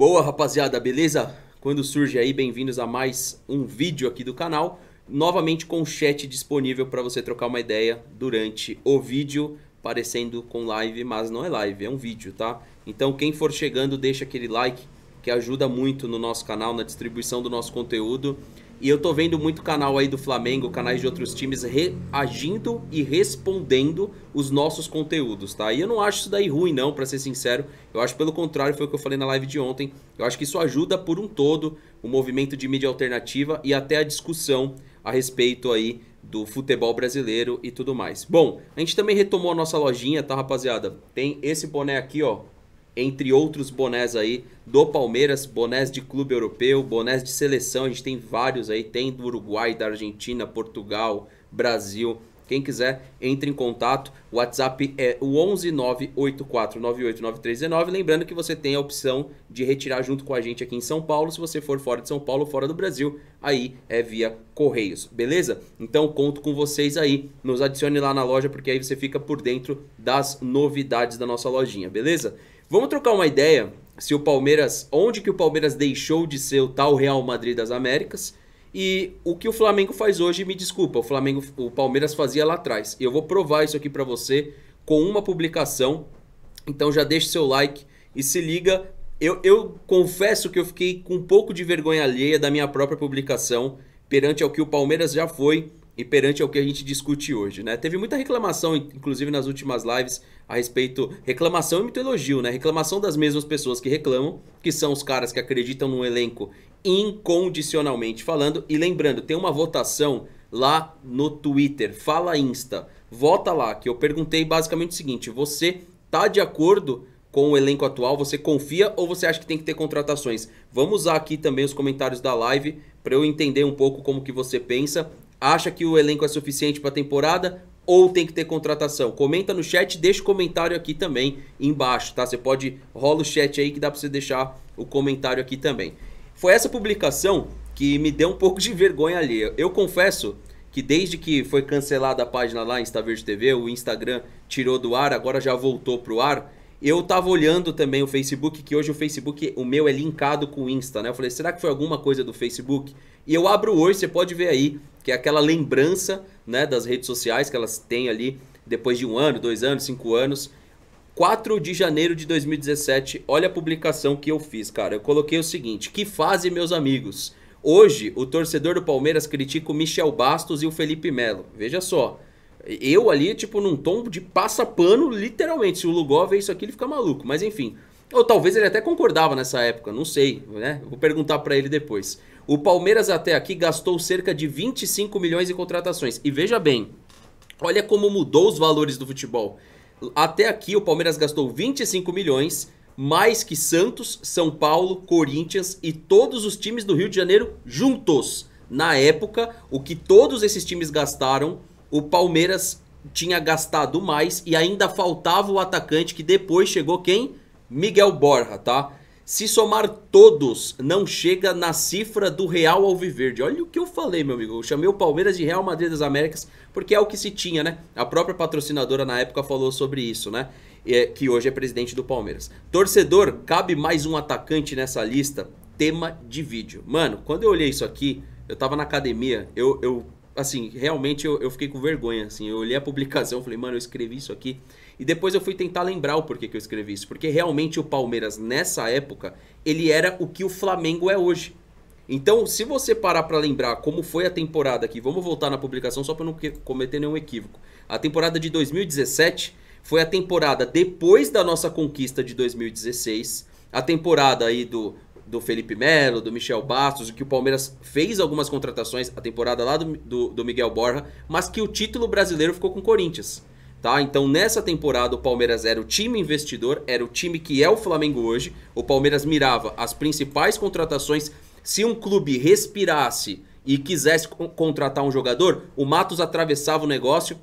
Boa, rapaziada, beleza? Quando surge aí, bem-vindos a mais um vídeo aqui do canal, novamente com o chat disponível para você trocar uma ideia durante o vídeo, parecendo com live, mas não é live, é um vídeo, tá? Então, quem for chegando, deixa aquele like que ajuda muito no nosso canal, na distribuição do nosso conteúdo. E eu tô vendo muito canal aí do Flamengo, canais de outros times reagindo e respondendo os nossos conteúdos, tá? E eu não acho isso daí ruim não, para ser sincero. Eu acho pelo contrário, foi o que eu falei na live de ontem. Eu acho que isso ajuda por um todo o movimento de mídia alternativa e até a discussão a respeito aí do futebol brasileiro e tudo mais. Bom, a gente também retomou a nossa lojinha, tá, rapaziada? Tem esse boné aqui, ó, entre outros bonés aí do Palmeiras, bonés de clube europeu, bonés de seleção, a gente tem vários aí, tem do Uruguai, da Argentina, Portugal, Brasil. Quem quiser, entre em contato. O WhatsApp é o 11984989319. Lembrando que você tem a opção de retirar junto com a gente aqui em São Paulo. Se você for fora de São Paulo, fora do Brasil, aí é via Correios, beleza? Então conto com vocês aí. Nos adicione lá na loja, porque aí você fica por dentro das novidades da nossa lojinha, beleza? Vamos trocar uma ideia se o Palmeiras, onde que o Palmeiras deixou de ser o tal Real Madrid das Américas e o que o Flamengo faz hoje, me desculpa, o Flamengo, o Palmeiras fazia lá atrás. Eu vou provar isso aqui para você com uma publicação. Então já deixe seu like e se liga. Eu, eu confesso que eu fiquei com um pouco de vergonha alheia da minha própria publicação perante ao que o Palmeiras já foi e perante ao que a gente discute hoje, né? Teve muita reclamação, inclusive nas últimas lives, a respeito. Reclamação e muito elogio, né? Reclamação das mesmas pessoas que reclamam, que são os caras que acreditam no elenco incondicionalmente falando. E lembrando, tem uma votação lá no Twitter, fala Insta, vota lá, que eu perguntei basicamente o seguinte: você tá de acordo com o elenco atual? Você confia ou você acha que tem que ter contratações? Vamos usar aqui também os comentários da live para eu entender um pouco como que você pensa. Acha que o elenco é suficiente para a temporada ou tem que ter contratação? Comenta no chat, deixa o comentário aqui também embaixo, tá? Você pode rola o chat aí que dá para você deixar o comentário aqui também. Foi essa publicação que me deu um pouco de vergonha ali. Eu confesso que desde que foi cancelada a página lá Insta Verde TV, o Instagram tirou do ar, agora já voltou pro ar. Eu tava olhando também o Facebook, que hoje o Facebook, o meu é linkado com o Insta, né? Eu falei, será que foi alguma coisa do Facebook? E eu abro hoje, você pode ver aí, que é aquela lembrança né, das redes sociais que elas têm ali depois de um ano, dois anos, cinco anos. 4 de janeiro de 2017, olha a publicação que eu fiz, cara. Eu coloquei o seguinte: que fase, meus amigos? Hoje, o torcedor do Palmeiras critica o Michel Bastos e o Felipe Melo. Veja só. Eu ali, tipo, num tom de passapano, literalmente. Se o Lugol vê isso aqui, ele fica maluco. Mas enfim. Ou talvez ele até concordava nessa época, não sei, né? Vou perguntar para ele depois. O Palmeiras até aqui gastou cerca de 25 milhões em contratações. E veja bem, olha como mudou os valores do futebol. Até aqui o Palmeiras gastou 25 milhões, mais que Santos, São Paulo, Corinthians e todos os times do Rio de Janeiro juntos. Na época, o que todos esses times gastaram, o Palmeiras tinha gastado mais e ainda faltava o atacante que depois chegou quem? Miguel Borja, tá? Se somar todos, não chega na cifra do Real Alviverde. Olha o que eu falei, meu amigo. Eu chamei o Palmeiras de Real Madrid das Américas porque é o que se tinha, né? A própria patrocinadora na época falou sobre isso, né? É, que hoje é presidente do Palmeiras. Torcedor, cabe mais um atacante nessa lista? Tema de vídeo. Mano, quando eu olhei isso aqui, eu tava na academia, eu, eu assim, realmente eu, eu fiquei com vergonha, assim. Eu olhei a publicação, falei, mano, eu escrevi isso aqui e depois eu fui tentar lembrar o porquê que eu escrevi isso. Porque realmente o Palmeiras, nessa época, ele era o que o Flamengo é hoje. Então, se você parar para lembrar como foi a temporada aqui, vamos voltar na publicação só para não cometer nenhum equívoco. A temporada de 2017 foi a temporada depois da nossa conquista de 2016, a temporada aí do, do Felipe Melo, do Michel Bastos, que o Palmeiras fez algumas contratações, a temporada lá do, do, do Miguel Borja, mas que o título brasileiro ficou com o Corinthians. Tá? Então, nessa temporada, o Palmeiras era o time investidor, era o time que é o Flamengo hoje. O Palmeiras mirava as principais contratações. Se um clube respirasse e quisesse contratar um jogador, o Matos atravessava o negócio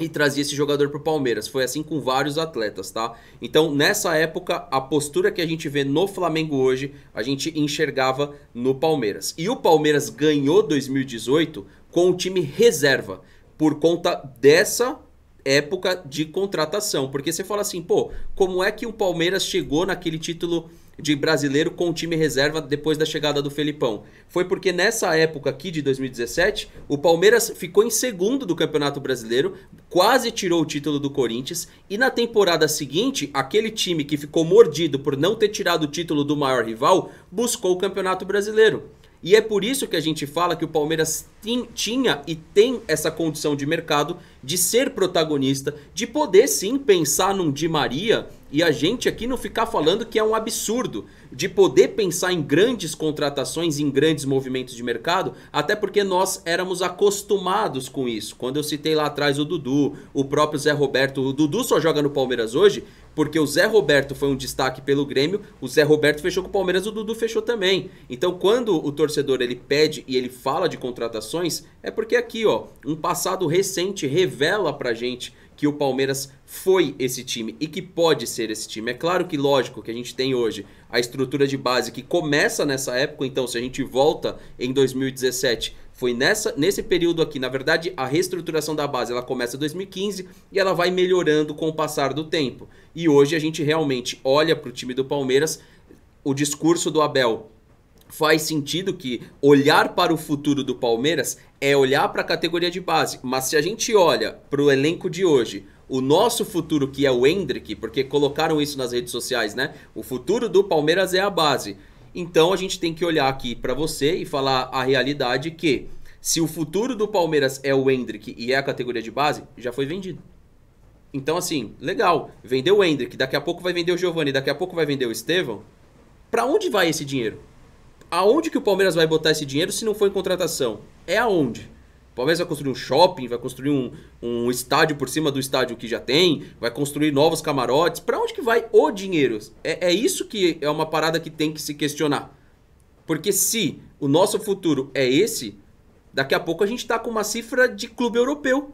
e trazia esse jogador para o Palmeiras. Foi assim com vários atletas, tá? Então, nessa época, a postura que a gente vê no Flamengo hoje, a gente enxergava no Palmeiras. E o Palmeiras ganhou 2018 com o time reserva por conta dessa época de contratação. Porque você fala assim, pô, como é que o Palmeiras chegou naquele título de brasileiro com o time reserva depois da chegada do Felipão? Foi porque nessa época aqui de 2017, o Palmeiras ficou em segundo do Campeonato Brasileiro, quase tirou o título do Corinthians, e na temporada seguinte, aquele time que ficou mordido por não ter tirado o título do maior rival buscou o Campeonato Brasileiro. E é por isso que a gente fala que o Palmeiras tinha e tem essa condição de mercado de ser protagonista, de poder sim pensar num Di Maria e a gente aqui não ficar falando que é um absurdo de poder pensar em grandes contratações, em grandes movimentos de mercado, até porque nós éramos acostumados com isso. Quando eu citei lá atrás o Dudu, o próprio Zé Roberto, o Dudu só joga no Palmeiras hoje porque o Zé Roberto foi um destaque pelo Grêmio, o Zé Roberto fechou com o Palmeiras, o Dudu fechou também. Então, quando o torcedor ele pede e ele fala de contratações, é porque aqui, ó, um passado recente revela pra gente que o Palmeiras foi esse time e que pode ser esse time. É claro que, lógico, que a gente tem hoje a estrutura de base que começa nessa época, então se a gente volta em 2017, foi nessa, nesse período aqui, na verdade, a reestruturação da base ela começa em 2015 e ela vai melhorando com o passar do tempo. E hoje a gente realmente olha para o time do Palmeiras, o discurso do Abel faz sentido que olhar para o futuro do Palmeiras é olhar para a categoria de base. Mas se a gente olha para o elenco de hoje, o nosso futuro, que é o Hendrick, porque colocaram isso nas redes sociais, né? O futuro do Palmeiras é a base. Então a gente tem que olhar aqui para você e falar a realidade que se o futuro do Palmeiras é o Hendrick e é a categoria de base, já foi vendido. Então, assim, legal, vendeu o Hendrick, daqui a pouco vai vender o Giovanni, daqui a pouco vai vender o Estevão. Para onde vai esse dinheiro? aonde que o Palmeiras vai botar esse dinheiro se não for em contratação? É aonde? O Palmeiras vai construir um shopping, vai construir um, um estádio por cima do estádio que já tem, vai construir novos camarotes. Para onde que vai o dinheiro? É, é isso que é uma parada que tem que se questionar. Porque se o nosso futuro é esse, daqui a pouco a gente está com uma cifra de clube europeu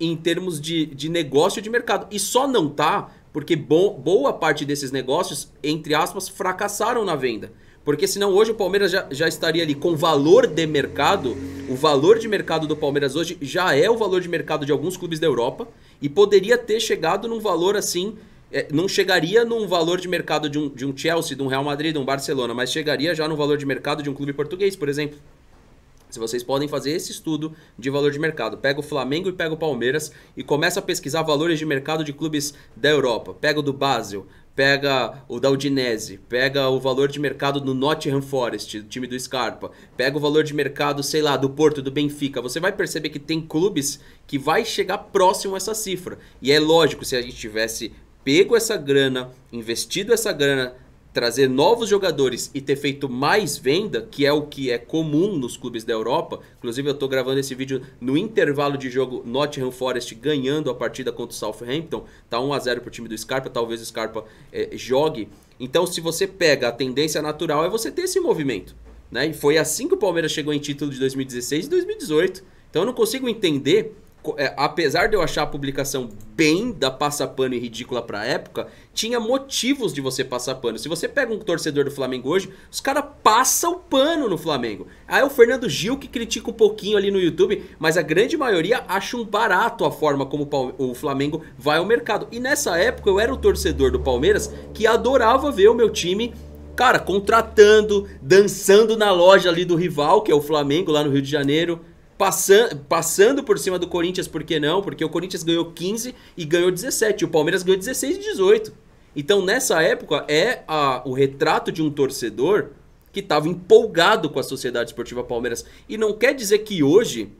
em termos de, de negócio de mercado. E só não tá porque bo boa parte desses negócios, entre aspas, fracassaram na venda. Porque senão hoje o Palmeiras já, já estaria ali com valor de mercado. O valor de mercado do Palmeiras hoje já é o valor de mercado de alguns clubes da Europa e poderia ter chegado num valor assim. É, não chegaria num valor de mercado de um, de um Chelsea, de um Real Madrid, de um Barcelona, mas chegaria já no valor de mercado de um clube português, por exemplo. Se vocês podem fazer esse estudo de valor de mercado, pega o Flamengo e pega o Palmeiras e começa a pesquisar valores de mercado de clubes da Europa. Pega o do Basel, pega o da Udinese, pega o valor de mercado do Nottingham Forest, time do Scarpa, pega o valor de mercado, sei lá, do Porto, do Benfica, você vai perceber que tem clubes que vai chegar próximo a essa cifra. E é lógico, se a gente tivesse pego essa grana, investido essa grana trazer novos jogadores e ter feito mais venda, que é o que é comum nos clubes da Europa. Inclusive, eu estou gravando esse vídeo no intervalo de jogo Nottingham Forest ganhando a partida contra o Southampton. Tá 1 a 0 para o time do Scarpa, talvez o Scarpa é, jogue. Então, se você pega a tendência natural, é você ter esse movimento. Né? E foi assim que o Palmeiras chegou em título de 2016 e 2018. Então, eu não consigo entender é, apesar de eu achar a publicação bem da passa pano e ridícula pra época, tinha motivos de você passar pano. Se você pega um torcedor do Flamengo hoje, os caras passam pano no Flamengo. Aí é o Fernando Gil que critica um pouquinho ali no YouTube, mas a grande maioria acha um barato a forma como o Flamengo vai ao mercado. E nessa época eu era o torcedor do Palmeiras que adorava ver o meu time cara, contratando, dançando na loja ali do rival, que é o Flamengo, lá no Rio de Janeiro passando passando por cima do Corinthians, por que não? Porque o Corinthians ganhou 15 e ganhou 17. o Palmeiras ganhou 16 e 18. Então, nessa época, é a, o retrato de um torcedor que estava empolgado com a Sociedade Esportiva Palmeiras. E não quer dizer que hoje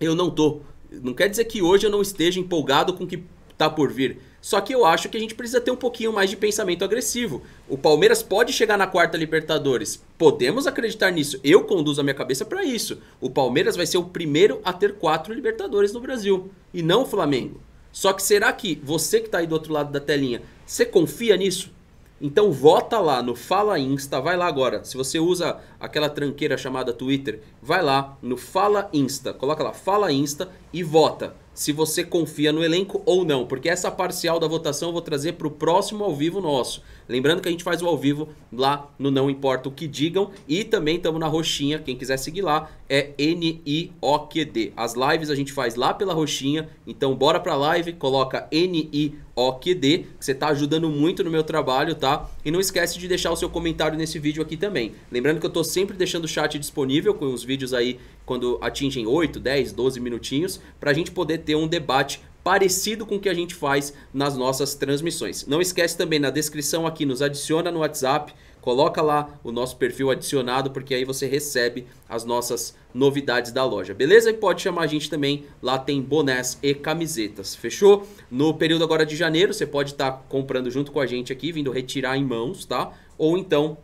eu não tô. Não quer dizer que hoje eu não esteja empolgado com que tá por vir. Só que eu acho que a gente precisa ter um pouquinho mais de pensamento agressivo. O Palmeiras pode chegar na quarta Libertadores. Podemos acreditar nisso. Eu conduzo a minha cabeça para isso. O Palmeiras vai ser o primeiro a ter quatro Libertadores no Brasil e não o Flamengo. Só que será que você que está aí do outro lado da telinha, você confia nisso? Então vota lá no Fala Insta, vai lá agora. Se você usa aquela tranqueira chamada Twitter, vai lá no Fala Insta, coloca lá Fala Insta e vota se você confia no elenco ou não, porque essa parcial da votação eu vou trazer para o próximo ao vivo nosso. Lembrando que a gente faz o ao vivo lá no Não Importa o Que Digam e também estamos na Roxinha, quem quiser seguir lá é N-I-O-Q-D. As lives a gente faz lá pela Roxinha, então bora pra live, coloca N-I-O-Q-D. que você está ajudando muito no meu trabalho, tá? E não esquece de deixar o seu comentário nesse vídeo aqui também. Lembrando que eu estou sempre deixando o chat disponível com os vídeos aí quando atingem 8, 10, 12 minutinhos, para a gente poder ter um debate parecido com o que a gente faz nas nossas transmissões. Não esquece também na descrição aqui, nos adiciona no WhatsApp, coloca lá o nosso perfil adicionado, porque aí você recebe as nossas novidades da loja, beleza? E pode chamar a gente também, lá tem bonés e camisetas, fechou? No período agora de janeiro, você pode estar tá comprando junto com a gente aqui, vindo retirar em mãos, tá? Ou então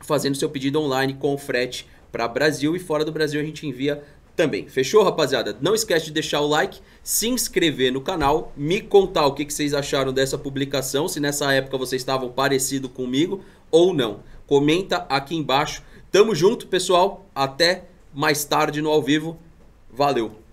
fazendo seu pedido online com frete para Brasil e fora do Brasil a gente envia também. Fechou, rapaziada? Não esquece de deixar o like, se inscrever no canal, me contar o que, que vocês acharam dessa publicação, se nessa época vocês estavam parecido comigo ou não. Comenta aqui embaixo. Tamo junto, pessoal. Até mais tarde no ao vivo. Valeu!